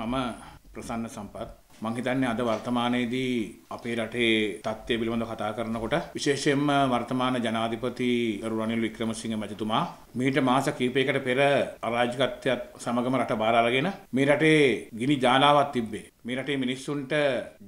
මම ප්‍රසන්න සම්පත් මං හිතන්නේ අද වර්තමානයේදී අපේ රටේ තත්ත්වය පිළිබඳව කතා කරනකොට විශේෂයෙන්ම වර්තමාන ජනාධිපති ගරු රනිල් වික්‍රමසිංහ මැතිතුමා මීට මාස කිහිපයකට පෙර අරාජකත්වයත් සමගම රට බාර අරගෙන මේ රටේ ගිනි ජාලාවක් තිබ්බේ. මේ රටේ මිනිස්සුන්ට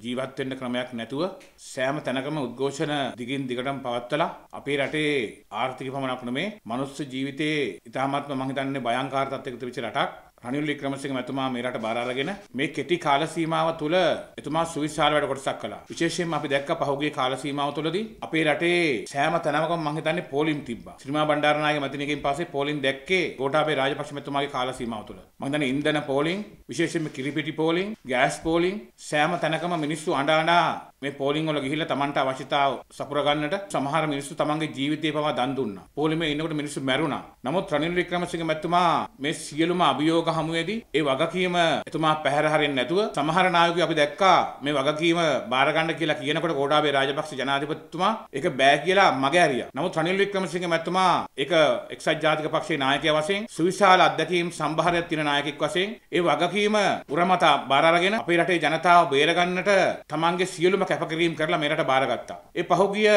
ජීවත් වෙන්න ක්‍රමයක් නැතුව සෑම තැනකම උද්ඝෝෂණ දිගින් දිගටම පවත්වලා අපේ රටේ ආර්ථික පමණක් නෙමේ මනුස්ස ජීවිතයේ ඉතාමත්ම මං හිතන්නේ භයංකාර තත්ත්වයකට විච රටක් රනිල් වික්‍රමසිංහ මැතිතුමා මේ රට බාර අරගෙන මේ කෙටි කාල සීමාව තුළ එතුමා සුවිශාල වැඩ කොටසක් කළා. විශේෂයෙන්ම අපි දැක්ක පහුගිය කාල සීමාව තුළදී අපේ රටේ සෑම තැනකම මම හිතන්නේ පෝලිම් තිබ්බා. ශ්‍රීමා බණ්ඩාරනායක මැතිණියගෙන් පස්සේ පෝලිම් දැක්කේ ගෝඨාභය රාජපක්ෂ මැතිතුමාගේ කාල සීමාව තුළ. මම හිතන්නේ ඉන්ධන පෝලිම්, විශේෂයෙන්ම කිරිපිටි පෝලිම්, ගෑස් පෝලිම් සෑම තැනකම මිනිස්සු අඬ අඬා මේ පෝලිං වල ගිහිල්ලා Tamanට අවශ්‍යතාව සපුර ගන්නට සමහර මිනිස්සු Tamanගේ ජීවිතේ පවා දන් දුන්නා. පෝලිමේ ඉන්නකොට මිනිස්සු මැරුණා. නමුත් රනිල් වික්‍රමසිංහ මැතිතුමා මේ සියලුම අභියෝග හමුවේදී ඒ වගකීම එතුමා පැහැර හරින්නේ නැතුව සමහර නායකයෝ අපි දැක්කා මේ වගකීම බාර ගන්න කියලා කියනකොට කෝඩාබේ රාජපක්ෂ ජනාධිපතිතුමා ඒක බෑ කියලා මගහැරියා. නමුත් රනිල් වික්‍රමසිංහ මැතිතුමා ඒක එක්සත් ජාතික පක්ෂයේ නායකයා වශයෙන් සුවිශාල අත්දැකීම් සම්භාරයක් තියෙන නායකයෙක් වශයෙන් ඒ වගකීම උරමතා බාර අරගෙන අපේ රටේ ජනතාව බේරගන්නට Tamanගේ සියලුම කැපකිරීම් කරලා මෙරට බාරගත්තා. ඒ පහුගිය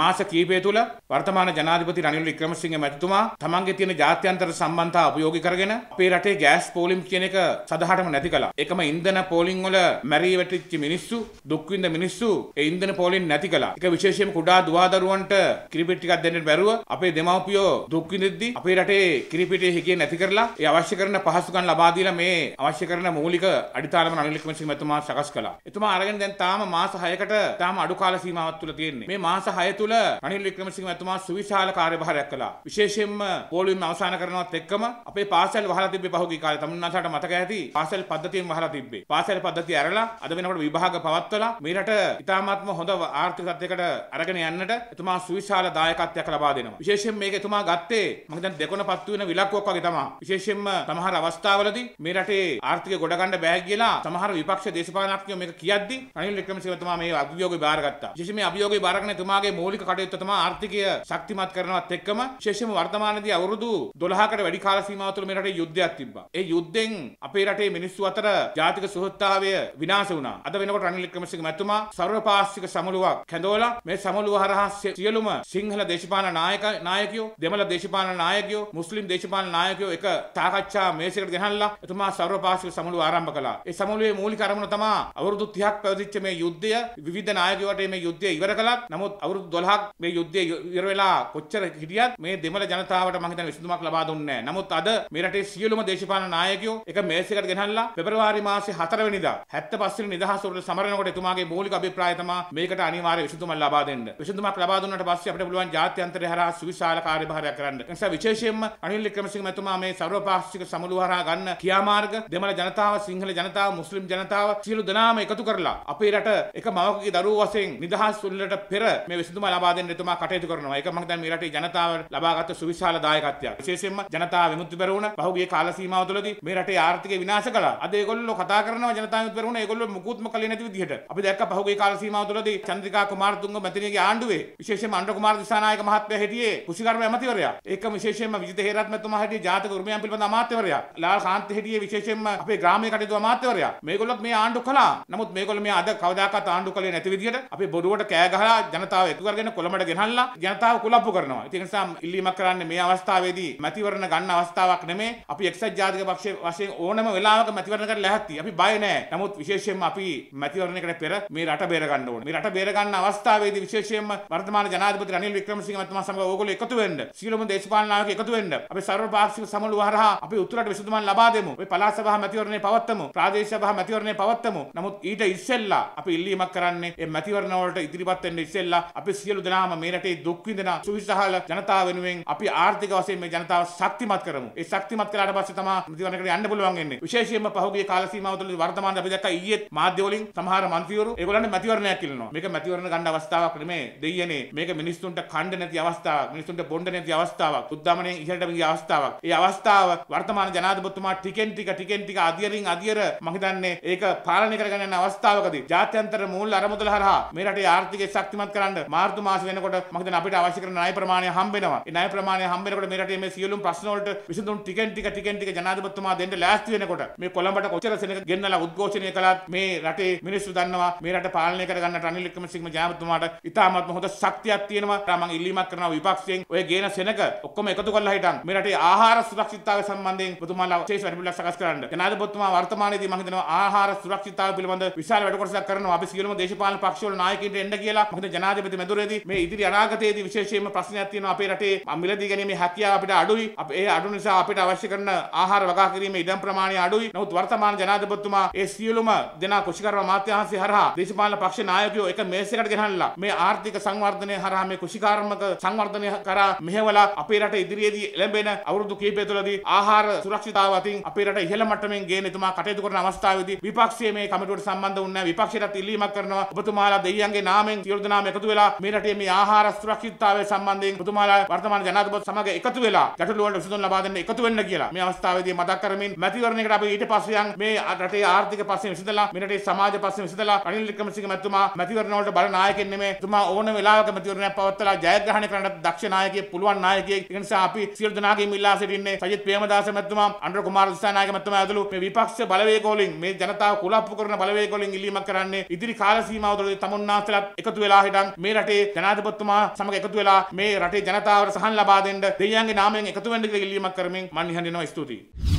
මාස කීපය තුළ වර්තමාන ජනාධිපති රනිල් වික්‍රමසිංහ මැතිතුමා තමන්ගේ තියෙන ජාත්‍යන්තර සම්බන්ධතා අභියෝගී කරගෙන අපේ රටේ ගෑස් පෝලිම් කියන එක සදහටම නැති කළා. ඒකම ඉන්ධන පෝලිම් වල මැරී වැටිච්ච මිනිස්සු, දුක් විඳ මිනිස්සු ඒ ඉන්ධන පෝලිම් නැති කළා. ඒක විශේෂයෙන් කුඩා දුවා දරුවන්ට කිරිපිටි ටිකක් දෙන්න බැරුව අපේ දෙමව්පියෝ දුක් විඳිද්දී අපේ රටේ කිරිපිටි හිකිය නැති කරලා ඒ අවශ්‍ය කරන පහසුකම් ලබා දීලා මේ අවශ්‍ය කරන මූලික අඩිතාලම රනිල් වික්‍රමසිංහ මැතිතුමා සකස් කළා. එතුමා අරගෙන දැන් තාම මාස 6 පැයකට තාම අඩු කාල සීමාවක් තුළ තියෙන්නේ. මේ මාස 6 තුළ රනිල් වික්‍රමසිංහ මැතිතුමා සුවිශාල කාර්යභාරයක් කළා. විශේෂයෙන්ම පෝලිම අවසන් කරනවත් එක්කම අපේ පාසල් වහලා තිබ්බේ පහුගිය කාලේ තමුන්නාසාට මතක ඇති පාසල් පද්ධතියෙන් වහලා තිබ්බේ. පාසල් පද්ධතිය ඇරලා අද වෙනකොට විභාග පවත්වලා මේ රට ඉතාමත්ම හොඳ ආර්ථික තත්යකට අරගෙන යන්නට එතුමා සුවිශාල දායකත්වයක් ලබා දෙනවා. විශේෂයෙන් මේක එතුමා ගත්තේ මම දැන් දෙකොන පත්තු වෙන විලක්කුවක් වගේ තමයි. විශේෂයෙන්ම සමහර අවස්ථාවලදී මේ රටේ ආර්ථිකය ගොඩ ගන්න බෑ කියලා සමහර විපක්ෂ දේශපාලනඥයෝ මේක කියද්දී රනිල් වික්‍රමසිංහ මැතිතුමා මේ මේ අභියෝගය බාරගත්තා. විශේෂයෙන් මේ අභියෝගය බාරගෙන එතුමාගේ මූලික කටයුත්ත තමයි ආර්ථිකය ශක්තිමත් කරනවත් එක්කම විශේෂයෙන්ම වර්තමානයේදී අවුරුදු 12කට වැඩි කාල සීමාව තුළ මේ රටේ යුද්ධයක් තිබ්බා. ඒ යුද්ධෙන් අපේ රටේ මිනිස්සු අතර ජාතික සුහදතාවය විනාශ වුණා. අද වෙනකොට රනිල් වික්‍රමසිංහ මැතිතුමා සර්වපාර්ශ්වික සමුළුවක් කැඳවලා මේ සමුළුව හරහා සියලුම සිංහල දේශපාලන නායක නායකයෝ දෙමළ දේශපාලන නායකයෝ මුස්ලිම් දේශපාලන නායකයෝ එක සාකච්ඡා මේසයකට ගෙනල්ලා එතුමා සර්වපාර්ශ්වික සමුළුව ආරම්භ කළා. ඒ සමුළුවේ මූලික අරමුණ තමයි අවුරුදු 30ක් පැවතිච්ච මේ යුද්ධය විධ නායකවට මේ යුද්ධය ඉවර කළත් නමුත් අවුරුදු 12ක් මේ යුද්ධය ඉවර වෙලා කොච්චර හිටියත් මේ දෙමළ ජනතාවට මම හිතන්නේ විසඳුමක් ලබා දුන්නේ නැහැ. නමුත් අද මේ රටේ සියලුම දේශපාලන නායකයෝ එක මේසයකට ගෙනල්ලා පෙබරවාරි මාසේ 4 වෙනිදා 75 වෙනි නිදහස් උරට සමරනකොට එතුමාගේ මූලික අභිප්‍රාය තමයි මේකට අනිවාර්ය විසඳුමක් ලබා දෙන්න. විසඳුමක් ලබා දුන්නාට පස්සේ අපිට පුළුවන් ජාත්‍යන්තරය හරහා සුවිශාල කාර්යභාරයක් කරන්න. ඒ නිසා විශේෂයෙන්ම අනිල් වික්‍රමසිංහ මැතිතුමා මේ ਸਰවපාක්ෂික සමුළුව හරහා ගන්න ක්‍රියාමාර්ග දෙමළ ජනතාව, සිංහල ජනතාව, මුස්ලිම් ජනතාව සියලු දෙනාම එකතු කරලා අපේ රට එක මව මවකගේ දරුවෝ වශයෙන් නිදහස් උළලට පෙර මේ විසඳුම ලබා දෙන්න එතුමා කටයුතු කරනවා. ඒක මම හිතන්නේ මේ රටේ ජනතාවට ලබාගත් සුවිශාල දායකත්වයක්. විශේෂයෙන්ම ජනතාව විමුක්ති පෙරමුණ පහුගිය කාල සීමාව තුළදී මේ රටේ ආර්ථිකය විනාශ කළා. අද ඒගොල්ලෝ කතා කරනවා ජනතාව විමුක්ති පෙරමුණ ඒගොල්ලෝ මුකුත්ම කළේ නැති විදිහට. අපි දැක්ක පහුගිය කාල සීමාව තුළදී චන්ද්‍රිකා කුමාරතුංග මැතිණියගේ ආණ්ඩුවේ විශේෂයෙන්ම අනුර කුමාර දිසානායක මහත්මයා හිටියේ කුසිකර්ම ඇමතිවරයා. ඒකම විශේෂයෙන්ම විජිත හේරත්මතුමා හිටියේ ජාතික උරුමයන් පිළිබඳ අමාත්‍යවරයා. ලාල් කාන්ත හිටියේ විශේෂයෙන්ම අපේ ග්‍රාමීය කටයුතු අමාත්‍යවරයා. මේගොල්ලොත් මේ ආණ්ඩු කළා. නමුත් මේගොල්ලෝ මේ අද කවදාකවත් ආණ්ඩු කළේ නැති විදිහට අපි බොරුවට කෑ ගහලා ජනතාව එකතු කරගෙන කොළඹට ගෙනල්ලා ජනතාව කුලප්පු කරනවා. ඉතින් ඒ නිසා ඉල්ලීමක් කරන්නේ මේ අවස්ථාවේදී මැතිවරණ ගන්න අවස්ථාවක් නෙමේ. අපි එක්සත් ජාතික පක්ෂයේ වශයෙන් ඕනම වෙලාවක මැතිවරණ කරන්න ලැහැත්ති. අපි බය නැහැ. නමුත් විශේෂයෙන්ම අපි මැතිවරණයකට පෙර මේ රට බේර ගන්න ඕනේ. මේ රට බේර ගන්න අවස්ථාවේදී විශේෂයෙන්ම වර්තමාන ජනාධිපති රනිල් වික්‍රමසිංහ මැතිතුමා සමග ඕගොල්ලෝ එකතු වෙන්න. සියලුම දේශපාලන නායකයෝ එකතු වෙන්න. අපි සර්ව පාක්ෂික සමුළුව හරහා අපි උතුරට විසඳුමක් ලබා දෙමු. මේ පළාත් සභා මැතිවරණය පවත්වමු. ප්‍රාදේශීය සභා මැතිවරණය පවත්වමු. නමුත් ඊට ඉස්සෙල්ලා අපි ඉල්ලීමක් කරා කරන්නේ ඒ මැතිවරණ වලට ඉදිරිපත් වෙන්න ඉස්සෙල්ලා අපි සියලු දෙනාම මේ රටේ දුක් විඳින සුවිසහල ජනතාව වෙනුවෙන් අපි ආර්ථික වශයෙන් මේ ජනතාව ශක්තිමත් කරමු. ඒ ශක්තිමත් කළාට පස්සේ තමයි මැතිවරණකට යන්න පුළුවන් වෙන්නේ. විශේෂයෙන්ම පහුගිය කාල සීමාව තුළ වර්තමාන අපි දැක්කා ඊයේ මාධ්‍ය වලින් සමහර මන්ත්‍රීවරු ඒගොල්ලන්ට මැතිවරණයක් ඉල්ලනවා. මේක මැතිවරණ ගන්න අවස්ථාවක් නෙමෙයි. දෙයියනේ මේක මිනිස්සුන්ට කණ්ඩ නැති අවස්ථාවක්. මිනිස්සුන්ට බොණ්ඩ නැති අවස්ථාවක්. උද්දාමණයෙන් ඉහළට ගිය අවස්ථාවක්. ඒ අවස්ථාව වර්තමාන ජනාධිපතිතුමා ටිකෙන් ටික ටිකෙන් ටික අධියරින් අධියර මම හිතන්නේ ඒක පාලනය කරගන්න යන අවස්ථාවකදී ජාත්‍යන්තර මූල්‍ය අරමුදල හරහා මේ රටේ ආර්ථිකය ශක්තිමත් කරන්න මාර්තු මාස වෙනකොට මම හිතන්නේ අපිට අවශ්‍ය කරන ණය ප්‍රමාණය හම්බ වෙනවා. ඒ ණය ප්‍රමාණය හම්බ වෙනකොට මේ රටේ මේ සියලුම ප්‍රශ්න වලට විසඳුම් ටිකෙන් ටික ටිකෙන් ටික ජනාධිපතිතුමා දෙන්න ලෑස්ති වෙනකොට මේ කොළඹට කොච්චර සෙනඟ ගෙන්නලා උද්ඝෝෂණය කළත් මේ රටේ මිනිස්සු දන්නවා මේ රට පාලනය කරගන්න රනිල් වික්‍රමසිංහ ජනාධිපතිතුමාට ඉතාමත්ම හොඳ ශක්තියක් තියෙනවා. මම ඉල්ලීමක් කරනවා විපක්ෂයෙන් ඔය ගේන සෙනඟ ඔක්කොම එකතු කරලා හිටන් මේ රටේ ආහාර සුරක්ෂිතතාවය සම්බන්ධයෙන් ඔබතුමාලා විශේෂ වැඩපිළිවෙලක් සකස් කරන්න. ජනාධිපතිතුමා වර්තමානයේදී මම හිතනවා ආහාර සුරක්ෂිතතාව පිළිබඳ විශාල වැඩ කොටසක් කරනවා. අපි සියලුම පුළුවන් දේශපාලන පක්ෂවල නායකයින්ට එන්න කියලා. මොකද ජනාධිපති මැදුරේදී මේ ඉදිරි අනාගතයේදී විශේෂයෙන්ම ප්‍රශ්නයක් තියෙනවා අපේ රටේ මිලදී ගැනීමේ හැකියාව අපිට අඩුයි. ඒ අඩු නිසා අපිට අවශ්‍ය කරන ආහාර වගා කිරීමේ ඉඩම් ප්‍රමාණය අඩුයි. නමුත් වර්තමාන ජනාධිපතිතුමා ඒ සියලුම දෙනා කෘෂිකර්ම අමාත්‍යාංශය හරහා දේශපාලන පක්ෂ නායකයෝ එක මේසයකට ගෙනල්ලා මේ ආර්ථික සංවර්ධනය හරහා මේ කෘෂිකාර්මක සංවර්ධනය කරා මෙහෙවලා අපේ රට ඉදිරියේදී එළඹෙන අවුරුදු කිහිපය තුළදී ආහාර සුරක්ෂිතාව අතින් අපේ රට ඉහළ මට්ටමින් ගේන එතුමා කටයුතු කරන අවස්ථාවේදී විපක්ෂයේ මේ කමිටුවට සම්බන්ධ වුණ නැහැ විපක්ෂයට ඉල්ලීමක් කරන කරනවා ඔබතුමාලා දෙවියන්ගේ නාමයෙන් සියලු දෙනාම එකතු වෙලා මේ රටේ මේ ආහාර සුරක්ෂිතතාවය සම්බන්ධයෙන් ඔබතුමාලා වර්තමාන ජනාධිපති සමග එකතු වෙලා ගැටළු වලට විසඳුම් ලබා දෙන්න එකතු වෙන්න කියලා මේ අවස්ථාවේදී මතක් කරමින් මැතිවරණයකට අපි ඊට පස්සෙන් මේ රටේ ආර්ථික පස්සේ විසඳලා මේ රටේ සමාජ පස්සේ විසඳලා රනිල් වික්‍රමසිංහ මැතිතුමා මැතිවරණ වලට බල නායකයෙක් නෙමෙයි තුමා ඕන වෙලාවක මැතිවරණයක් පවත්වලා ජයග්‍රහණය කරන්නට දක්ෂ නායකයෙක් පුළුවන් නායකයෙක් ඒ නිසා අපි සියලු දෙනාගෙන් ඉල්ලා සිටින්නේ සජිත් ප්‍රේමදාස මැතිතුමා අනුර කුමාර දිසානායක මැතිතුමා ඇතුළු මේ විපක්ෂ බලවේග වලින් මේ ජනතාව කුලප්පු කරන බලවේග වලින් ඉල්ලීමක් කරන්නේ ඉදිරි කාල කාලසීමාව තුළදී තමුන් වහන්සේලාත් එකතු වෙලා හිටන් මේ රටේ ජනාධිපතිතුමා සමග එකතු වෙලා මේ රටේ ජනතාවට සහන් ලබා දෙන්න දෙවියන්ගේ නාමයෙන් එකතු වෙන්න කියලා ඉල්ලීමක් කරමින් මම නිහඬ වෙනවා ස්තුතියි